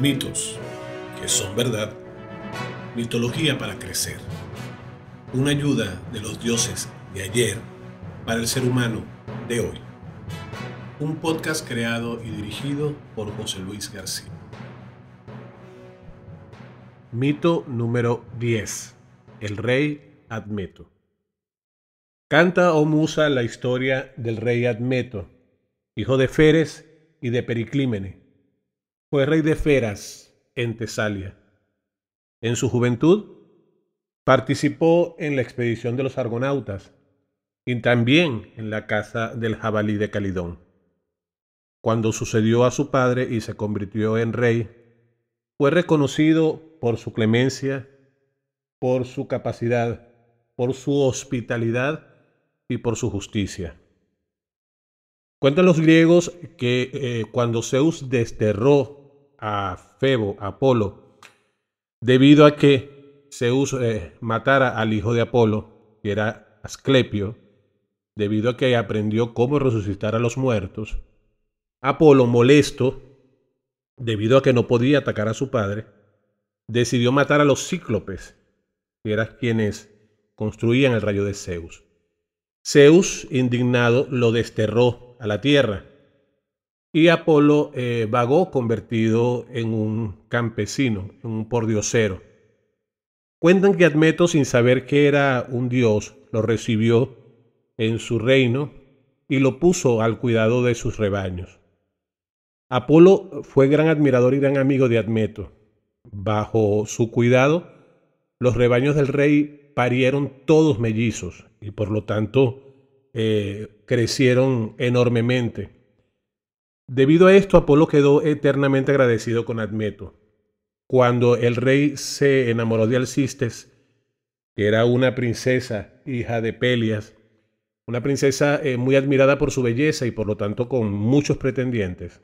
Mitos, que son verdad. Mitología para crecer. Una ayuda de los dioses de ayer para el ser humano de hoy. Un podcast creado y dirigido por José Luis García. Mito número 10. El rey Admeto. Canta, o Musa, la historia del rey Admeto, hijo de Feres y de Periclímenes fue rey de Feras en Tesalia. En su juventud participó en la expedición de los argonautas y también en la casa del jabalí de Calidón. Cuando sucedió a su padre y se convirtió en rey, fue reconocido por su clemencia, por su capacidad, por su hospitalidad y por su justicia. Cuentan los griegos que eh, cuando Zeus desterró a Febo, Apolo, debido a que Zeus eh, matara al hijo de Apolo, que era Asclepio, debido a que aprendió cómo resucitar a los muertos, Apolo, molesto, debido a que no podía atacar a su padre, decidió matar a los cíclopes, que eran quienes construían el rayo de Zeus. Zeus, indignado, lo desterró a la tierra y Apolo eh, vagó convertido en un campesino, en un pordiosero. Cuentan que Admeto, sin saber que era un dios, lo recibió en su reino y lo puso al cuidado de sus rebaños. Apolo fue gran admirador y gran amigo de Admeto. Bajo su cuidado, los rebaños del rey parieron todos mellizos y por lo tanto eh, crecieron enormemente. Debido a esto, Apolo quedó eternamente agradecido con Admeto. Cuando el rey se enamoró de Alcistes, que era una princesa, hija de Pelias, una princesa eh, muy admirada por su belleza y por lo tanto con muchos pretendientes,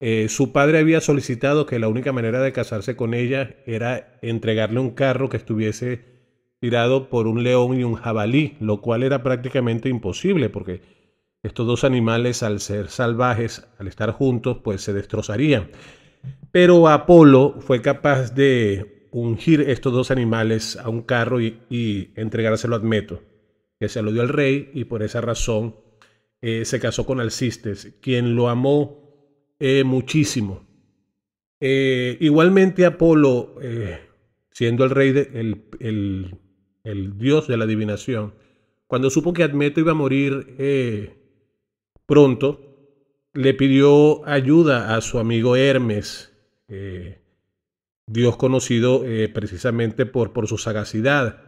eh, su padre había solicitado que la única manera de casarse con ella era entregarle un carro que estuviese tirado por un león y un jabalí, lo cual era prácticamente imposible porque estos dos animales, al ser salvajes, al estar juntos, pues se destrozarían. Pero Apolo fue capaz de ungir estos dos animales a un carro y, entregárselo a Admeto, que se lo dio al rey y por esa razón eh, se casó con Alcistes, quien lo amó eh, muchísimo. Eh, igualmente Apolo, siendo el rey, el, dios de la adivinación, cuando supo que Admeto iba a morir pronto, le pidió ayuda a su amigo Hermes, eh, Dios conocido eh, precisamente por, por su sagacidad,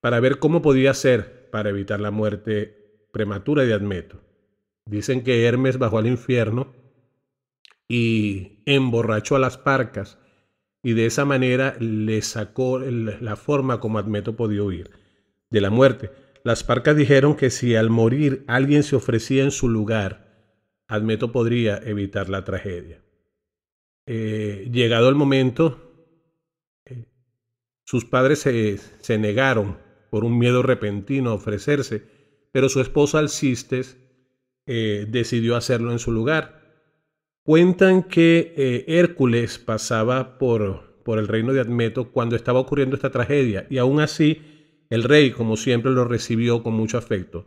para ver cómo podía hacer para evitar la muerte prematura de Admeto. Dicen que Hermes bajó al infierno y emborrachó a las parcas y de esa manera le sacó la forma como Admeto podía huir de la muerte. Las parcas dijeron que si al morir alguien se ofrecía en su lugar, Admeto podría evitar la tragedia. Eh, llegado el momento, eh, sus padres se, negaron por un miedo repentino a ofrecerse, pero su esposo Alcistes eh, decidió hacerlo en su lugar. Cuentan que Hércules pasaba por, por el reino de Admeto cuando estaba ocurriendo esta tragedia y aún así el rey, como siempre, lo recibió con mucho afecto.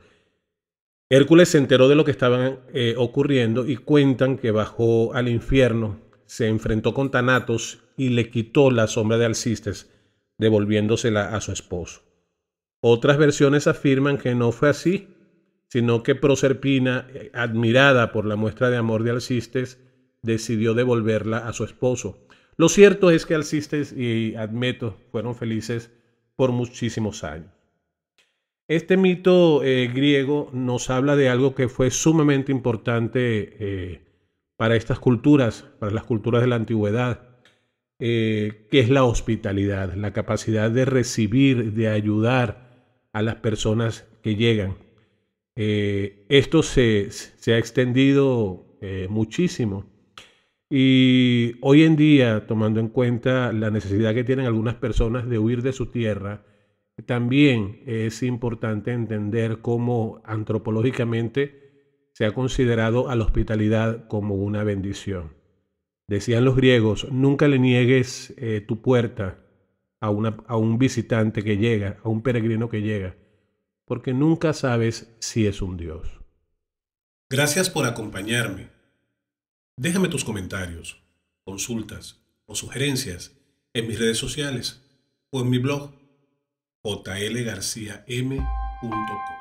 Hércules se enteró de lo que estaba eh, ocurriendo y cuentan que bajó al infierno, se enfrentó con Tanatos y le quitó la sombra de Alcistes, devolviéndosela a su esposo. Otras versiones afirman que no fue así, sino que Proserpina, eh, admirada por la muestra de amor de Alcistes, decidió devolverla a su esposo. Lo cierto es que Alcistes y Admeto fueron felices por muchísimos años. Este mito eh, griego nos habla de algo que fue sumamente importante eh, para estas culturas, para las culturas de la antigüedad, eh, que es la hospitalidad, la capacidad de recibir, de ayudar a las personas que llegan. esto se, se, ha extendido muchísimo y hoy en día, tomando en cuenta la necesidad que tienen algunas personas de huir de su tierra, también es importante entender cómo antropológicamente se ha considerado a la hospitalidad como una bendición. Decían los griegos, nunca le niegues eh, tu puerta a un visitante que llega, a un peregrino que llega, porque nunca sabes si es un dios. Gracias por acompañarme. Déjame tus comentarios, consultas o sugerencias en mis redes sociales o en mi blog jlgarciam.com.